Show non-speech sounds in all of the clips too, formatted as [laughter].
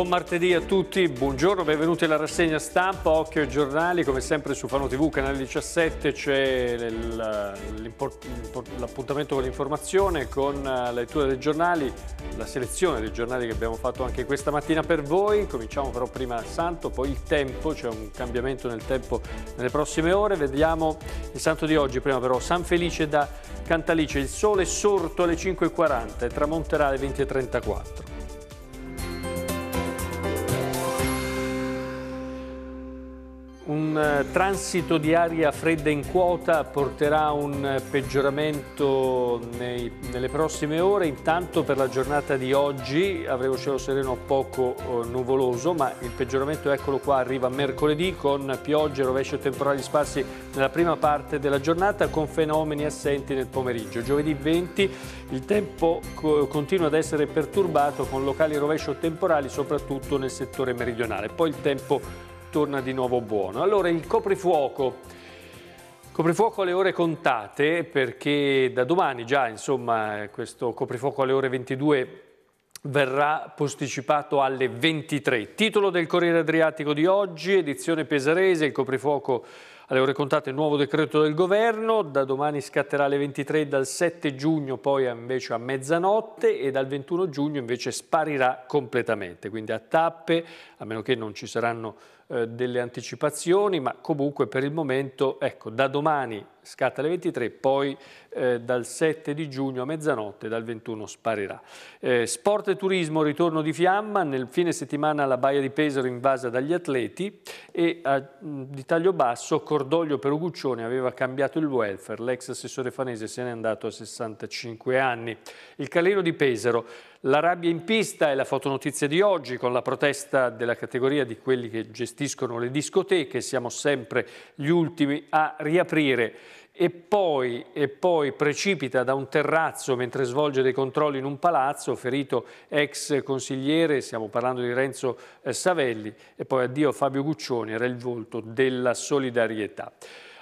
Buon martedì a tutti, buongiorno, benvenuti alla rassegna stampa, occhio ai giornali, come sempre su Fano TV, canale 17 c'è l'appuntamento con l'informazione, con eh, la lettura dei giornali, la selezione dei giornali che abbiamo fatto anche questa mattina per voi, cominciamo però prima a Santo, poi il tempo, c'è un cambiamento nel tempo nelle prossime ore, vediamo il Santo di oggi, prima però San Felice da Cantalice, il sole è sorto alle 5.40 e tramonterà alle 20.34. transito di aria fredda in quota porterà un peggioramento nei, nelle prossime ore. Intanto per la giornata di oggi avremo cielo sereno poco eh, nuvoloso, ma il peggioramento eccolo qua arriva mercoledì con piogge, rovescio temporali sparsi nella prima parte della giornata con fenomeni assenti nel pomeriggio. Giovedì 20 il tempo continua ad essere perturbato con locali rovescio temporali soprattutto nel settore meridionale. Poi il tempo torna di nuovo buono. Allora il coprifuoco. Coprifuoco alle ore contate perché da domani già insomma questo coprifuoco alle ore 22 verrà posticipato alle 23. Titolo del Corriere Adriatico di oggi, edizione pesarese, il coprifuoco alle ore contate, nuovo decreto del governo, da domani scatterà alle 23, dal 7 giugno poi invece a mezzanotte e dal 21 giugno invece sparirà completamente, quindi a tappe, a meno che non ci saranno eh, delle anticipazioni, ma comunque per il momento, ecco, da domani scatta alle 23, poi eh, dal 7 di giugno a mezzanotte, dal 21 sparirà. Eh, sport e turismo, ritorno di fiamma, nel fine settimana la Baia di Pesaro invasa dagli atleti e a, di taglio basso Cordoglio Peruguccione aveva cambiato il welfare, l'ex assessore fanese se n'è andato a 65 anni. Il calino di Pesaro la rabbia in pista è la fotonotizia di oggi con la protesta della categoria di quelli che gestiscono le discoteche, siamo sempre gli ultimi a riaprire. E poi, e poi, precipita da un terrazzo mentre svolge dei controlli in un palazzo, ferito ex consigliere, stiamo parlando di Renzo eh, Savelli, e poi addio Fabio Guccioni, era il volto della solidarietà.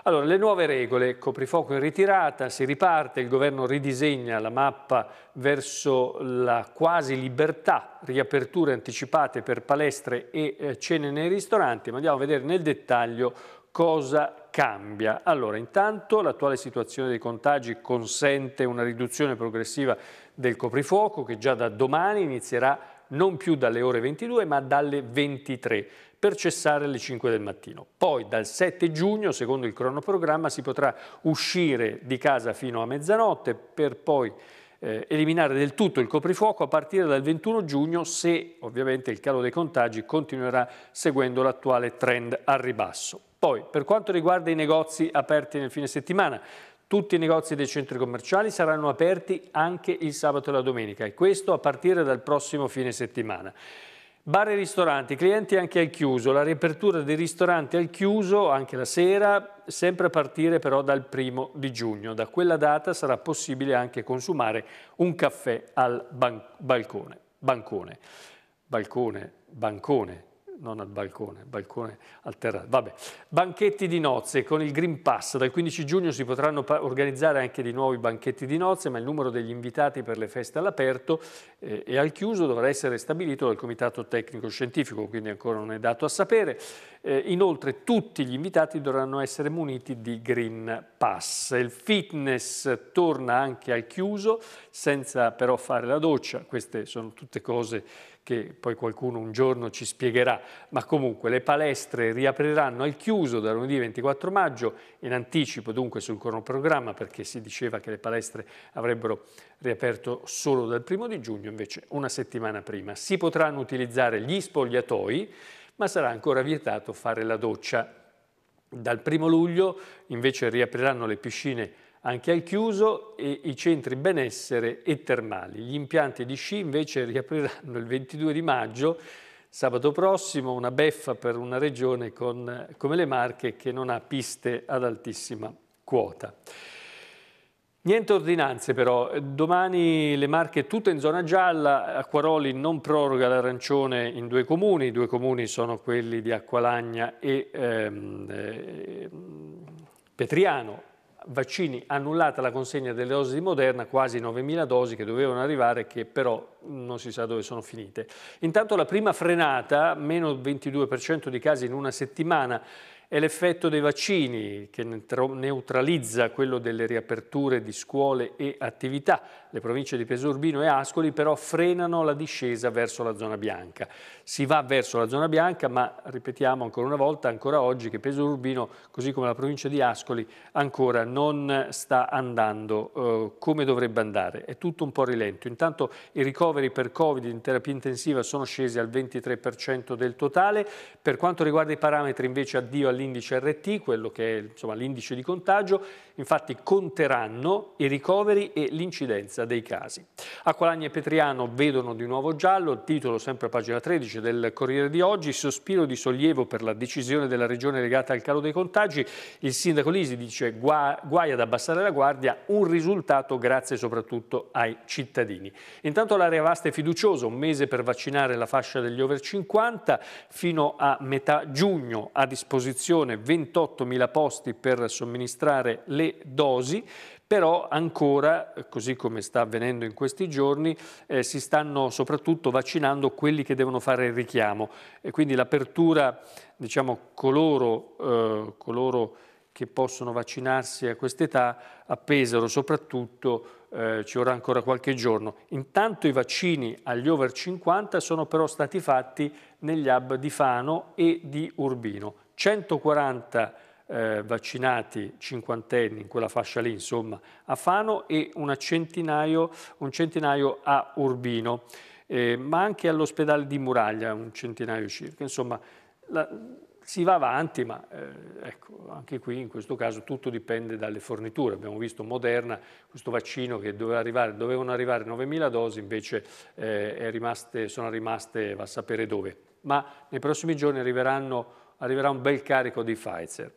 Allora, le nuove regole, coprifuoco in ritirata, si riparte, il governo ridisegna la mappa verso la quasi libertà, riaperture anticipate per palestre e eh, cene nei ristoranti, ma andiamo a vedere nel dettaglio cosa cambia. Allora, intanto l'attuale situazione dei contagi consente una riduzione progressiva del coprifuoco che già da domani inizierà a non più dalle ore 22 ma dalle 23 per cessare alle 5 del mattino. Poi dal 7 giugno, secondo il cronoprogramma, si potrà uscire di casa fino a mezzanotte per poi eh, eliminare del tutto il coprifuoco a partire dal 21 giugno se ovviamente il calo dei contagi continuerà seguendo l'attuale trend al ribasso. Poi, per quanto riguarda i negozi aperti nel fine settimana, tutti i negozi dei centri commerciali saranno aperti anche il sabato e la domenica e questo a partire dal prossimo fine settimana. Bar e ristoranti, clienti anche al chiuso, la riapertura dei ristoranti al chiuso anche la sera, sempre a partire però dal primo di giugno. Da quella data sarà possibile anche consumare un caffè al ban balcone. Bancone. Balcone, bancone non al balcone, balcone al terrazzo, vabbè, banchetti di nozze con il Green Pass, dal 15 giugno si potranno organizzare anche di nuovo i banchetti di nozze, ma il numero degli invitati per le feste all'aperto eh, e al chiuso dovrà essere stabilito dal Comitato Tecnico Scientifico, quindi ancora non è dato a sapere. Eh, inoltre tutti gli invitati dovranno essere muniti di Green Pass. Il fitness torna anche al chiuso, senza però fare la doccia, queste sono tutte cose che poi qualcuno un giorno ci spiegherà, ma comunque le palestre riapriranno al chiuso da lunedì 24 maggio, in anticipo dunque sul cronoprogramma perché si diceva che le palestre avrebbero riaperto solo dal primo di giugno, invece una settimana prima. Si potranno utilizzare gli spogliatoi, ma sarà ancora vietato fare la doccia. Dal primo luglio invece riapriranno le piscine anche al chiuso e i centri benessere e termali. Gli impianti di sci invece riapriranno il 22 di maggio, sabato prossimo, una beffa per una regione con, come le Marche che non ha piste ad altissima quota. Niente ordinanze però, domani le Marche tutte in zona gialla, Acquaroli non proroga l'arancione in due comuni, i due comuni sono quelli di Acqualagna e ehm, eh, Petriano, vaccini annullata la consegna delle dosi di Moderna, quasi 9.000 dosi che dovevano arrivare che però non si sa dove sono finite. Intanto la prima frenata, meno 22% di casi in una settimana, è l'effetto dei vaccini che neutralizza quello delle riaperture di scuole e attività le province di Pesorbino e Ascoli però frenano la discesa verso la zona bianca. Si va verso la zona bianca ma ripetiamo ancora una volta, ancora oggi, che Pesorbino, così come la provincia di Ascoli, ancora non sta andando eh, come dovrebbe andare. È tutto un po' rilento. Intanto i ricoveri per Covid in terapia intensiva sono scesi al 23% del totale. Per quanto riguarda i parametri invece addio all'indice RT, quello che è l'indice di contagio, infatti conteranno i ricoveri e l'incidenza certezza dei casi. Acqualagna e Petriano vedono di nuovo giallo, titolo sempre a pagina 13 del Corriere di oggi, sospiro di sollievo per la decisione della regione legata al calo dei contagi, il sindaco Lisi dice guai ad abbassare la guardia, un risultato grazie soprattutto ai cittadini. Intanto l'area vasta è fiduciosa, un mese per vaccinare la fascia degli over 50 fino a metà giugno, a disposizione 28.000 posti per somministrare le dosi, però ancora, così come sta avvenendo in questi giorni, eh, si stanno soprattutto vaccinando quelli che devono fare il richiamo e quindi l'apertura, diciamo, coloro, eh, coloro che possono vaccinarsi a quest'età a Pesaro soprattutto eh, ci vorrà ancora qualche giorno. Intanto i vaccini agli over 50 sono però stati fatti negli hub di Fano e di Urbino. 140 eh, vaccinati cinquantenni in quella fascia lì, insomma, a Fano e centinaio, un centinaio a Urbino, eh, ma anche all'ospedale di Muraglia un centinaio circa. Insomma, la, si va avanti, ma eh, ecco, anche qui in questo caso tutto dipende dalle forniture. Abbiamo visto Moderna, questo vaccino che doveva arrivare, dovevano arrivare 9.000 dosi, invece eh, rimaste, sono rimaste va a sapere dove. Ma nei prossimi giorni arriveranno arriverà un bel carico di Pfizer.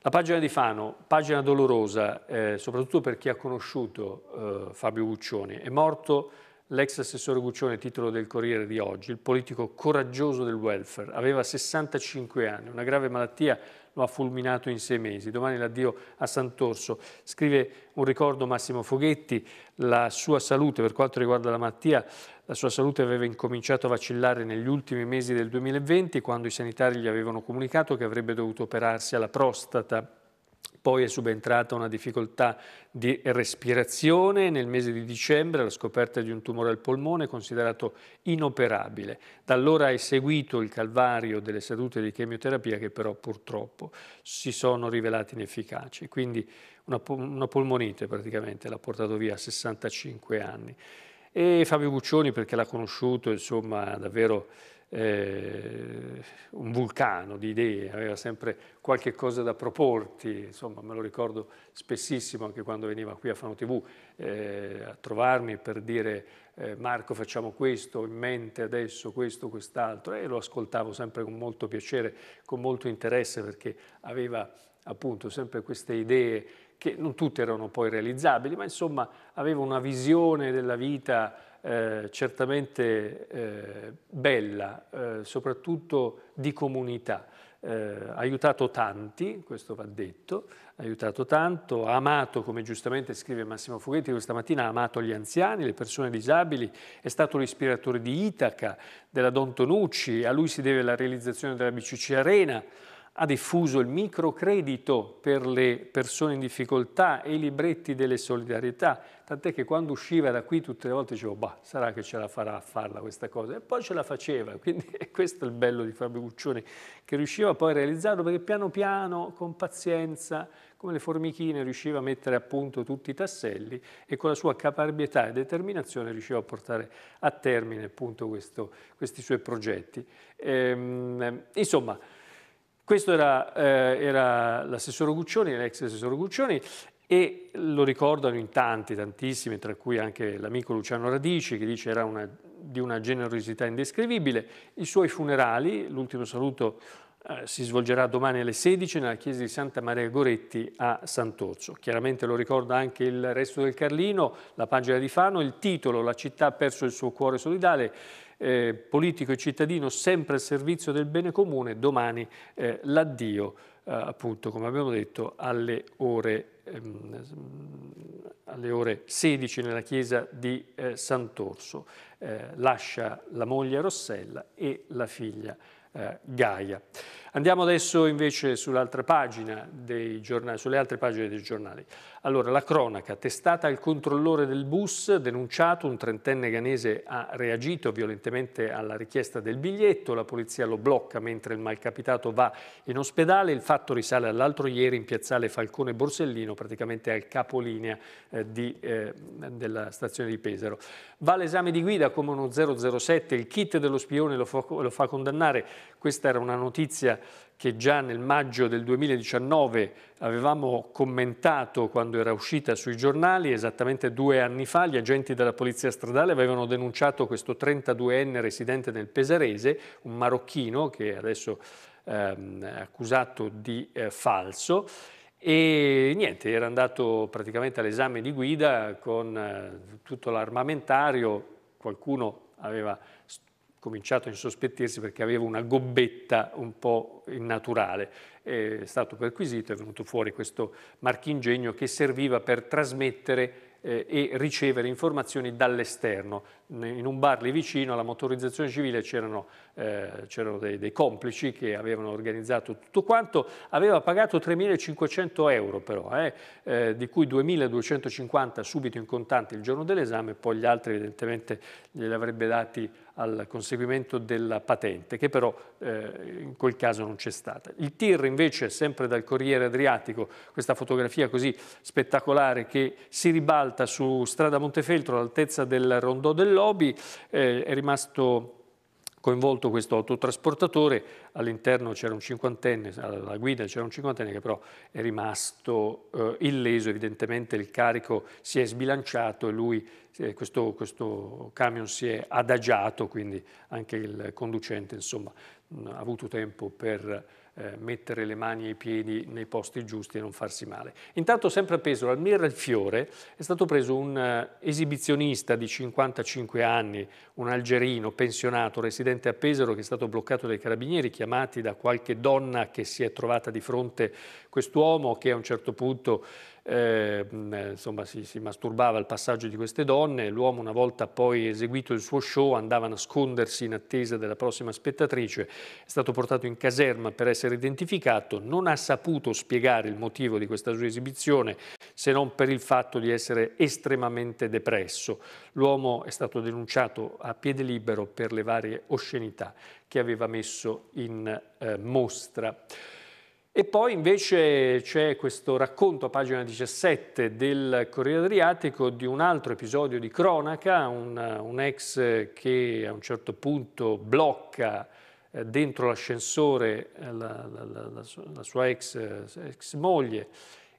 La pagina di Fano, pagina dolorosa, eh, soprattutto per chi ha conosciuto eh, Fabio Guccioni. È morto l'ex assessore Guccione, titolo del Corriere di oggi, il politico coraggioso del welfare. Aveva 65 anni, una grave malattia lo ha fulminato in sei mesi. Domani l'addio a Sant'Orso. Scrive un ricordo Massimo Foghetti, la sua salute per quanto riguarda la malattia la sua salute aveva incominciato a vacillare negli ultimi mesi del 2020 quando i sanitari gli avevano comunicato che avrebbe dovuto operarsi alla prostata poi è subentrata una difficoltà di respirazione. Nel mese di dicembre la scoperta di un tumore al polmone considerato inoperabile. Da allora è seguito il calvario delle sedute di chemioterapia che però purtroppo si sono rivelate inefficaci. Quindi una, una polmonite praticamente l'ha portato via a 65 anni e Fabio Buccioni perché l'ha conosciuto, insomma, davvero eh, un vulcano di idee, aveva sempre qualche cosa da proporti, insomma me lo ricordo spessissimo anche quando veniva qui a Fano TV eh, a trovarmi per dire eh, Marco facciamo questo, in mente adesso questo, quest'altro e lo ascoltavo sempre con molto piacere, con molto interesse perché aveva appunto sempre queste idee che non tutte erano poi realizzabili, ma insomma aveva una visione della vita eh, certamente eh, bella, eh, soprattutto di comunità. Eh, ha aiutato tanti, questo va detto, ha aiutato tanto, ha amato, come giustamente scrive Massimo Fughetti questa mattina, ha amato gli anziani, le persone disabili, è stato l'ispiratore di Itaca, della Don Tonucci, a lui si deve la realizzazione della BCC Arena, ha diffuso il microcredito per le persone in difficoltà e i libretti delle solidarietà, tant'è che quando usciva da qui tutte le volte dicevo, bah, sarà che ce la farà a farla questa cosa, e poi ce la faceva, [laughs] quindi questo è il bello di Fabio Guccione, che riusciva poi a realizzarlo perché piano piano, con pazienza, come le formichine, riusciva a mettere a punto tutti i tasselli e con la sua caparbietà e determinazione riusciva a portare a termine appunto questo, questi suoi progetti. Ehm, insomma, questo era, eh, era l'assessore Guccioni, l'ex assessore Guccioni, e lo ricordano in tanti, tantissimi, tra cui anche l'amico Luciano Radici, che dice era una, di una generosità indescrivibile. I suoi funerali, l'ultimo saluto eh, si svolgerà domani alle 16 nella chiesa di Santa Maria Goretti a Sant'Orso. Chiaramente lo ricorda anche il resto del Carlino, la pagina di Fano, il titolo La città ha perso il suo cuore solidale eh, politico e cittadino sempre al servizio del bene comune, domani eh, l'addio, eh, appunto, come abbiamo detto, alle ore, ehm, alle ore 16 nella chiesa di eh, Sant'Orso. Eh, lascia la moglie Rossella e la figlia eh, Gaia. Andiamo adesso invece sulle altre pagine dei giornali. Allora, la cronaca, testata al controllore del bus, denunciato, un trentenne ganese ha reagito violentemente alla richiesta del biglietto, la polizia lo blocca mentre il malcapitato va in ospedale, il fatto risale all'altro ieri in piazzale Falcone Borsellino, praticamente al capolinea eh, di, eh, della stazione di Pesaro. Va l'esame di guida come uno 007, il kit dello spione lo fa, lo fa condannare, questa era una notizia che già nel maggio del 2019 avevamo commentato quando era uscita sui giornali, esattamente due anni fa gli agenti della polizia stradale avevano denunciato questo 32enne residente nel Pesarese, un marocchino che adesso ehm, è accusato di eh, falso, e niente, era andato praticamente all'esame di guida con eh, tutto l'armamentario, qualcuno aveva cominciato a insospettirsi perché aveva una gobbetta un po' innaturale. È stato perquisito, è venuto fuori questo marchingegno che serviva per trasmettere eh, e ricevere informazioni dall'esterno. In un bar lì vicino alla motorizzazione civile c'erano, eh, dei, dei, complici che avevano organizzato tutto quanto, aveva pagato 3.500 euro però, eh, eh di cui 2.250 subito in contanti il giorno dell'esame, poi gli altri evidentemente glieli avrebbe dati al conseguimento della patente, che però eh, in quel caso non c'è stata. Il tir invece, sempre dal Corriere Adriatico, questa fotografia così spettacolare che si ribalta alta su strada Montefeltro all'altezza del rondò dell'Obi, eh, è rimasto coinvolto questo autotrasportatore, all'interno c'era un cinquantenne, alla guida c'era un cinquantenne che però è rimasto eh, illeso, evidentemente il carico si è sbilanciato e lui, eh, questo, questo, camion si è adagiato, quindi anche il conducente insomma, ha avuto tempo per eh, mettere le mani e i piedi nei posti giusti e non farsi male. Intanto sempre a Pesaro, al Mirra il Fiore, è stato preso un eh, esibizionista di 55 anni, un algerino pensionato residente a Pesaro che è stato bloccato dai carabinieri chiamati da qualche donna che si è trovata di fronte a quest'uomo che a un certo punto eh, insomma, si, si, masturbava al passaggio di queste donne, l'uomo una volta poi eseguito il suo show andava a nascondersi in attesa della prossima spettatrice, è stato portato in caserma per essere identificato, non ha saputo spiegare il motivo di questa sua esibizione se non per il fatto di essere estremamente depresso. L'uomo è stato denunciato a piede libero per le varie oscenità che aveva messo in eh, mostra. E poi invece c'è questo racconto a pagina 17 del Corriere Adriatico di un altro episodio di cronaca, un, un ex che a un certo punto blocca eh, dentro l'ascensore eh, la, la, la, la, sua ex, eh, ex moglie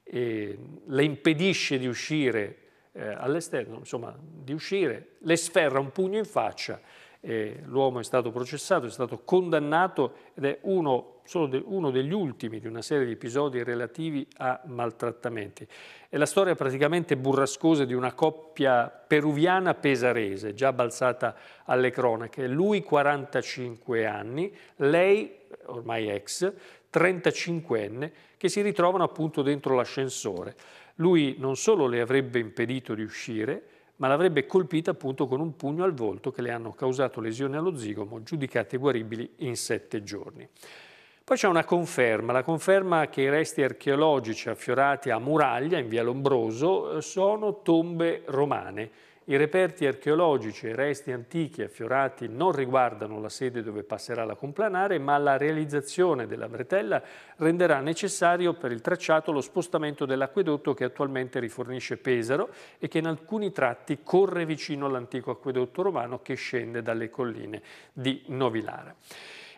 e le impedisce di uscire all'esterno, insomma di uscire, le sferra un pugno in faccia eh, l'uomo è stato processato, è stato condannato ed è uno, de, uno degli ultimi di una serie di episodi relativi a maltrattamenti. È la storia praticamente burrascosa di una coppia peruviana pesarese, già balzata alle cronache. Lui 45 anni, lei ormai ex, 35enne, che si ritrovano appunto dentro l'ascensore. Lui non solo le avrebbe impedito di uscire, ma l'avrebbe colpita appunto con un pugno al volto che le hanno causato lesioni allo zigomo giudicate guaribili in sette giorni. Poi c'è una conferma, la conferma che i resti archeologici affiorati a Muraglia, in via Lombroso, eh, sono tombe romane, i reperti archeologici e resti antichi affiorati non riguardano la sede dove passerà la complanare, ma la realizzazione della bretella renderà necessario per il tracciato lo spostamento dell'acquedotto che attualmente rifornisce Pesaro e che in alcuni tratti corre vicino all'antico acquedotto romano che scende dalle colline di Novilara.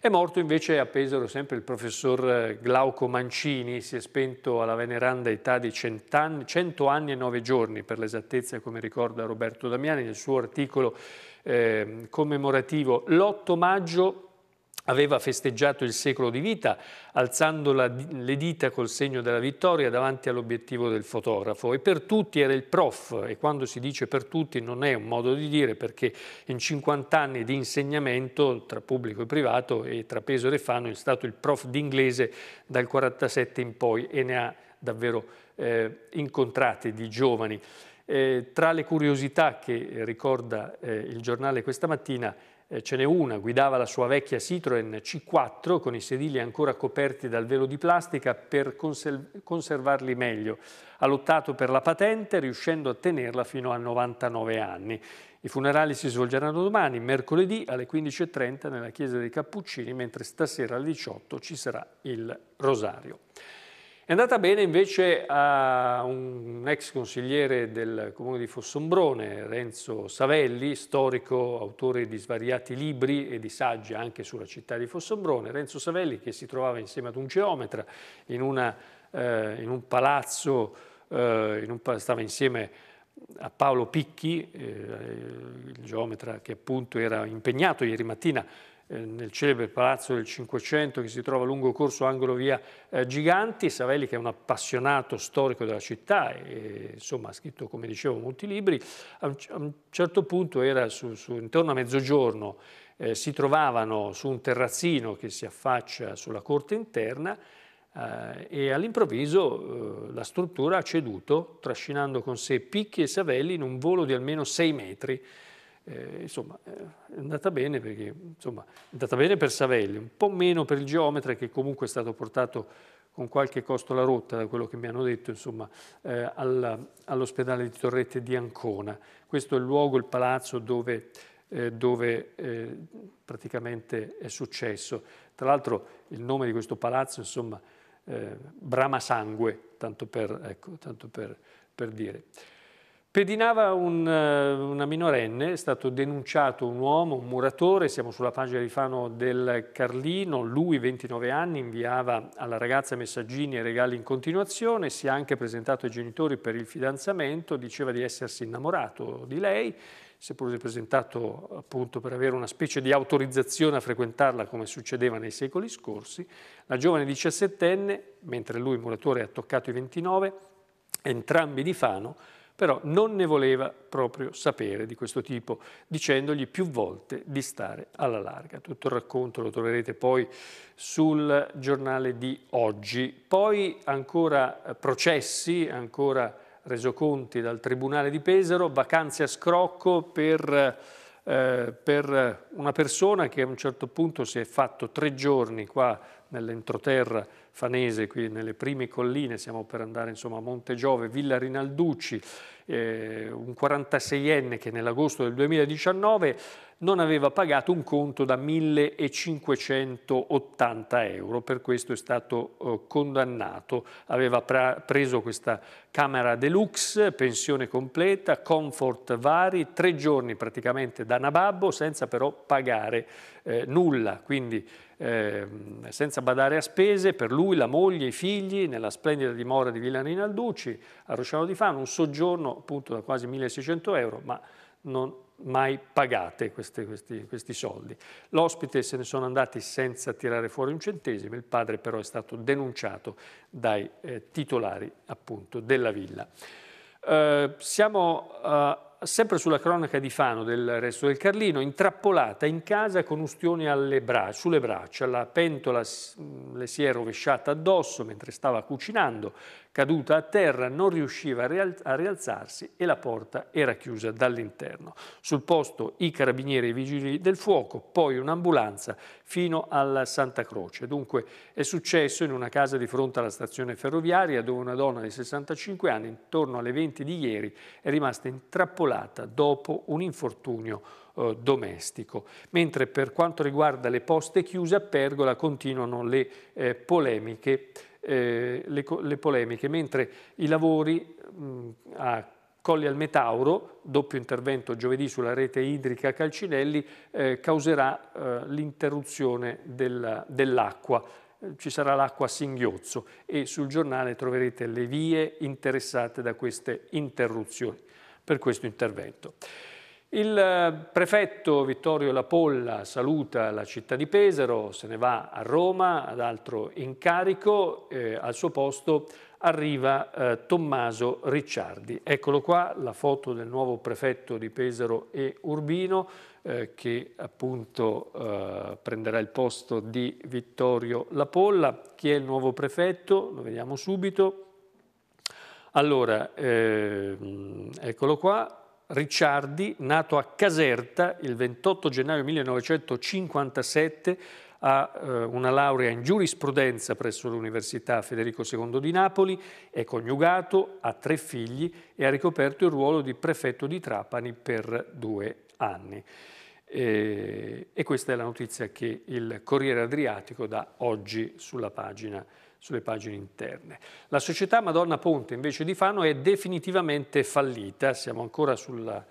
È morto invece a Pesaro sempre il professor eh, Glauco Mancini, si è spento alla veneranda età di 100 anni, 100 anni e 9 giorni per l'esattezza, come ricorda Roberto Damiani nel suo articolo eh, commemorativo. L'8 maggio aveva festeggiato il secolo di vita alzando la, le dita col segno della vittoria davanti all'obiettivo del fotografo e per tutti era il prof e quando si dice per tutti non è un modo di dire perché in 50 anni di insegnamento tra pubblico e privato e tra Peso e Refano è stato il prof d'inglese dal 47 in poi e ne ha davvero eh, incontrate di giovani. Eh, tra le curiosità che ricorda eh, il giornale questa mattina eh, ce n'è una, guidava la sua vecchia Citroën C4 con i sedili ancora coperti dal velo di plastica per conservarli meglio. Ha lottato per la patente riuscendo a tenerla fino a 99 anni. I funerali si svolgeranno domani, mercoledì alle 15.30 nella chiesa dei Cappuccini, mentre stasera alle 18 ci sarà il rosario. È andata bene invece a un ex consigliere del comune di Fossombrone, Renzo Savelli, storico, autore di svariati libri e di saggi anche sulla città di Fossombrone. Renzo Savelli che si trovava insieme ad un geometra in, una, eh, in un palazzo, eh, in un, stava insieme a Paolo Picchi, eh, il geometra che appunto era impegnato ieri mattina eh, nel celebre palazzo del Cinquecento che si trova lungo corso Angolo Via eh, Giganti, Savelli che è un appassionato storico della città e insomma ha scritto come dicevo molti libri, a un certo punto era su, su, intorno a mezzogiorno eh, si trovavano su un terrazzino che si affaccia sulla corte interna eh, e all'improvviso eh, la struttura ha ceduto trascinando con sé Picchi e Savelli in un volo di almeno sei metri eh, insomma, eh, è andata bene perché, insomma, è andata bene per Savelli, un po' meno per il geometra che comunque è stato portato con qualche costo la rotta, da quello che mi hanno detto, insomma, eh, all'ospedale di Torrette di Ancona. Questo è il luogo, il palazzo dove, eh, dove eh, praticamente è successo. Tra l'altro il nome di questo palazzo, insomma, eh, Brama Sangue, tanto per, ecco, tanto per, per dire. Pedinava un, eh, una minorenne, è stato denunciato un uomo, un muratore, siamo sulla pagina di Fano del Carlino, lui 29 anni inviava alla ragazza messaggini e regali in continuazione, si è anche presentato ai genitori per il fidanzamento, diceva di essersi innamorato di lei, si è pure presentato appunto per avere una specie di autorizzazione a frequentarla come succedeva nei secoli scorsi, la giovane 17enne, mentre lui, muratore, ha toccato i 29, entrambi di Fano, però non ne voleva proprio sapere di questo tipo, dicendogli più volte di stare alla larga. Tutto il racconto lo troverete poi sul giornale di oggi. Poi ancora eh, processi, ancora resoconti dal Tribunale di Pesaro, vacanze a scrocco per eh, eh, per una persona che a un certo punto si è fatto tre giorni qua nell'entroterra fanese, qui nelle prime colline, siamo per andare insomma, a Monte Giove, Villa Rinalducci, eh, un 46enne che nell'agosto del 2019 non aveva pagato un conto da 1580 euro, per questo è stato eh, condannato. Aveva preso questa camera deluxe, pensione completa, comfort vari, tre giorni praticamente da nababbo senza però pagare eh, nulla, quindi eh, senza badare a spese per lui, la moglie, i figli, nella splendida dimora di Villa Rinalducci a Rosciano di Fano, un soggiorno appunto da quasi 1600 euro, ma non mai pagate queste, questi, questi soldi. L'ospite se ne sono andati senza tirare fuori un centesimo, il padre però è stato denunciato dai eh, titolari appunto della villa. Eh, siamo eh, sempre sulla cronaca di Fano del resto del Carlino, intrappolata in casa con ustioni bra sulle braccia, la pentola le si è rovesciata addosso mentre stava cucinando, Caduta a terra non riusciva a rialzarsi e la porta era chiusa dall'interno. Sul posto i carabinieri e i vigili del fuoco, poi un'ambulanza fino alla Santa Croce. Dunque è successo in una casa di fronte alla stazione ferroviaria dove una donna di 65 anni intorno alle 20 di ieri è rimasta intrappolata dopo un infortunio eh, domestico. Mentre per quanto riguarda le poste chiuse a Pergola continuano le eh, polemiche eh, le, le, polemiche, mentre i lavori mh, a Colli al Metauro, doppio intervento giovedì sulla rete idrica Calcinelli, eh, causerà eh, l'interruzione dell'acqua. Dell eh, Ci sarà l'acqua a singhiozzo e sul giornale troverete le vie interessate da queste interruzioni per questo intervento. Il eh, prefetto Vittorio Lapolla saluta la città di Pesaro, se ne va a Roma ad altro incarico, eh, al suo posto arriva eh, Tommaso Ricciardi. Eccolo qua la foto del nuovo prefetto di Pesaro e Urbino eh, che appunto eh, prenderà il posto di Vittorio Lapolla. Chi è il nuovo prefetto? Lo vediamo subito. Allora, ehm, eccolo qua, Ricciardi, nato a Caserta il 28 gennaio 1957, ha eh, una laurea in giurisprudenza presso l'Università Federico II di Napoli, è coniugato, ha tre figli e ha ricoperto il ruolo di prefetto di Trapani per due anni. Eh, e, questa è la notizia che il Corriere Adriatico dà oggi sulla pagina sulle pagine interne. La società Madonna Ponte invece di Fano è definitivamente fallita, siamo ancora sulla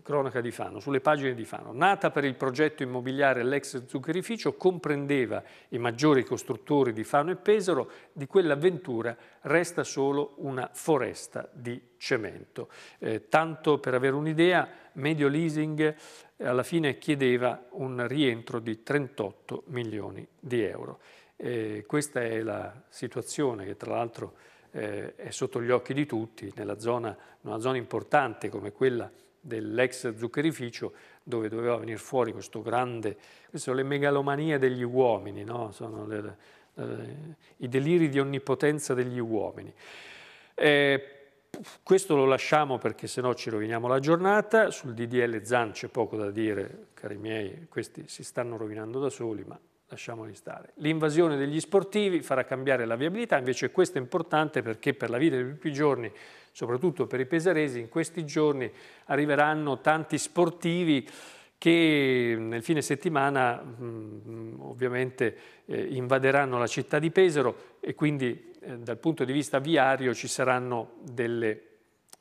cronaca di Fano, sulle pagine di Fano. Nata per il progetto immobiliare l'ex zuccherificio, comprendeva i maggiori costruttori di Fano e Pesaro, di quell'avventura resta solo una foresta di cemento. Eh, tanto per avere un'idea, Medio Leasing eh, alla fine chiedeva un rientro di 38 milioni di euro. E questa è la situazione che tra l'altro eh, è sotto gli occhi di tutti, nella zona, una zona importante come quella dell'ex zuccherificio dove doveva venire fuori questo grande, queste sono le megalomanie degli uomini, no? sono le, le, eh, i deliri di onnipotenza degli uomini. Eh, questo lo lasciamo perché se no ci roviniamo la giornata, sul DDL Zan c'è poco da dire, cari miei, questi si stanno rovinando da soli, ma lasciamoli stare. L'invasione degli sportivi farà cambiare la viabilità, invece questo è importante perché per la vita di tutti i giorni, soprattutto per i pesaresi, in questi giorni arriveranno tanti sportivi che mm, nel fine settimana mm, mm, ovviamente eh, invaderanno la città di Pesaro e quindi eh, dal punto di vista viario ci saranno delle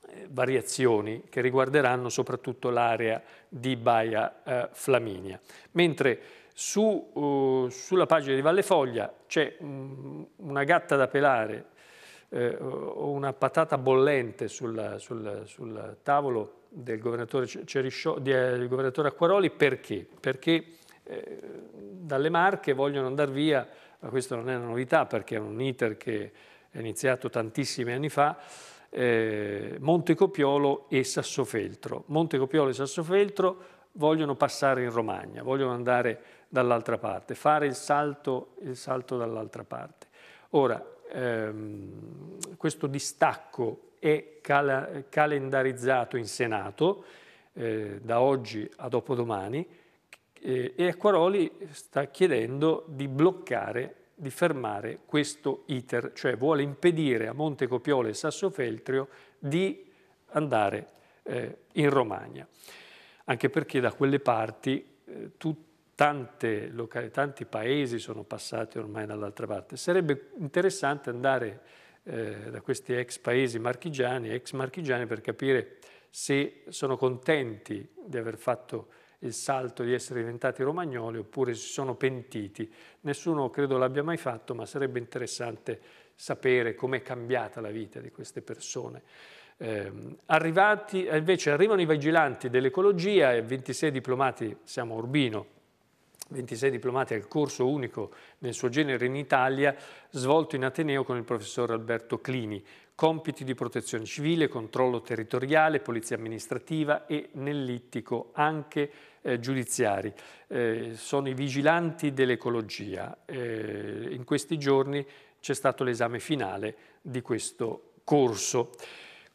eh, variazioni che riguarderanno soprattutto l'area di Baia Flaminia. Mentre su, uh, sulla pagina di Valle Foglia c'è mm, una gatta da pelare eh, o una patata bollente sulla, sulla, sul tavolo del governatore, Ceriscio, di, del governatore Acquaroli perché? Perché eh, dalle Marche vogliono andare via, ma questa non è una novità perché è un iter che è iniziato tantissimi anni fa, eh, Montecopiolo e Sassofeltro. Montecopiolo e Sassofeltro vogliono passare in Romagna, vogliono andare dall'altra parte, fare il salto, salto dall'altra parte. Ora, ehm, questo distacco è cala, calendarizzato in Senato eh, da oggi a dopodomani eh, e Acquaroli sta chiedendo di bloccare, di fermare questo iter, cioè vuole impedire a Montecopiolo e Sassofeltrio di andare eh, in Romagna, anche perché da quelle parti eh, tutti tante, tanti paesi sono passati ormai dall'altra parte. Sarebbe interessante andare eh, da questi ex paesi marchigiani, ex marchigiani, per capire se sono contenti di aver fatto il salto di essere diventati romagnoli oppure si sono pentiti. Nessuno credo l'abbia mai fatto, ma sarebbe interessante sapere com'è cambiata la vita di queste persone. Ehm, eh, arrivati, invece arrivano i vigilanti dell'ecologia e 26 diplomati, siamo a Urbino, 26 diplomati al corso unico nel suo genere in Italia, svolto in Ateneo con il professor Alberto Clini, compiti di protezione civile, controllo territoriale, polizia amministrativa e nell'ittico anche eh, giudiziari. Eh, sono i vigilanti dell'ecologia. Eh, in questi giorni c'è stato l'esame finale di questo corso.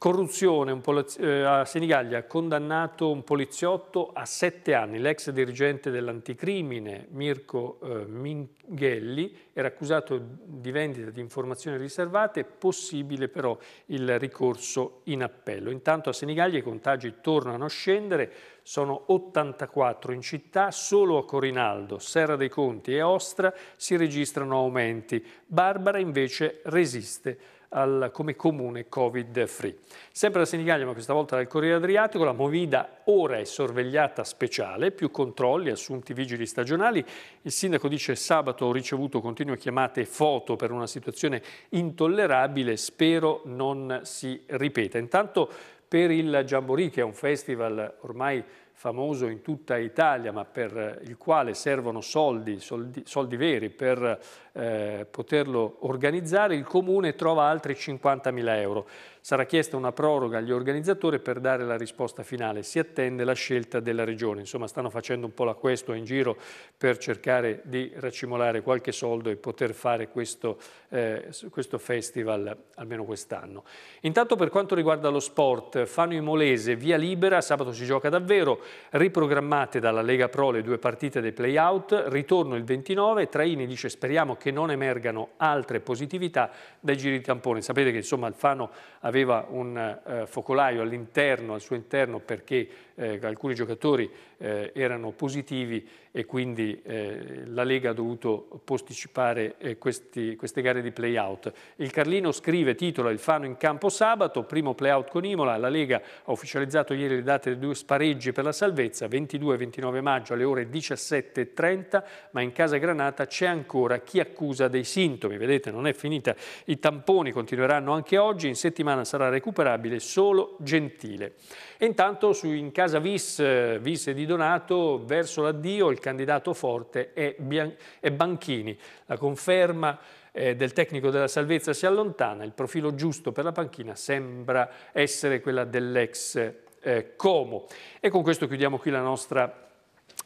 Corruzione, eh, a Senigallia ha condannato un poliziotto a sette anni, l'ex dirigente dell'anticrimine Mirko eh, Minghelli era accusato di vendita di informazioni riservate, possibile però il ricorso in appello. Intanto a Senigallia i contagi tornano a scendere, sono 84 in città, solo a Corinaldo, Serra dei Conti e Ostra si registrano aumenti, Barbara invece resiste al, come comune Covid-free. Sempre da Senigallia, ma questa volta dal Corriere Adriatico, la Movida ora è sorvegliata speciale, più controlli, assunti vigili stagionali. Il sindaco dice sabato ho ricevuto continue chiamate e foto per una situazione intollerabile, spero non si ripeta. Intanto per il Giamborì, che è un festival ormai famoso in tutta Italia, ma per il quale servono soldi, soldi, soldi veri per eh, poterlo organizzare, il comune trova altri 50.000 euro. Sarà chiesta una proroga agli organizzatori per dare la risposta finale. Si attende la scelta della Regione. Insomma, stanno facendo un po' la questo in giro per cercare di racimolare qualche soldo e poter fare questo, eh, questo festival almeno quest'anno. Intanto per quanto riguarda lo sport, Fano Imolese, via libera, sabato si gioca davvero, riprogrammate dalla Lega Pro le due partite dei playout, ritorno il 29, Traini dice speriamo che non emergano altre positività dai giri di tampone. Sapete che insomma il Fano aveva aveva un eh, focolaio all'interno, al suo interno perché eh, alcuni giocatori eh, erano positivi e quindi eh, la Lega ha dovuto posticipare eh, questi, queste gare di play-out. Il Carlino scrive, titola il Fano in campo sabato, primo play-out con Imola, la Lega ha ufficializzato ieri le date dei due spareggi per la salvezza, 22 29 maggio alle ore 17.30, ma in casa Granata c'è ancora chi accusa dei sintomi, vedete non è finita, i tamponi continueranno anche oggi, in settimana sarà recuperabile solo Gentile. E intanto su in campo casa Vis, Vis di Donato, verso l'addio il candidato forte è, Bian è Banchini. La conferma eh, del tecnico della salvezza si allontana, il profilo giusto per la panchina sembra essere quella dell'ex eh, Como. E con questo chiudiamo qui la nostra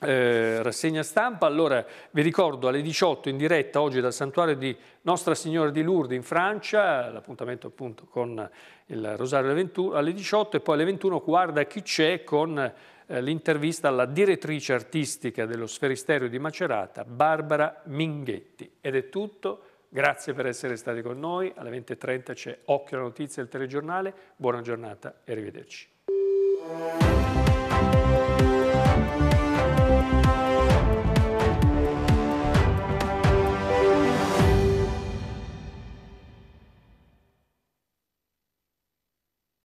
eh, rassegna stampa. Allora vi ricordo alle 18 in diretta oggi dal santuario di Nostra Signora di Lourdes in Francia, l'appuntamento appunto con il Rosario alle, 21, alle 18 e poi alle 21 guarda chi c'è con eh, l'intervista alla direttrice artistica dello Sferisterio di Macerata, Barbara Minghetti. Ed è tutto, grazie per essere stati con noi, alle 20.30 c'è Occhio alla Notizia, del telegiornale, buona giornata e arrivederci.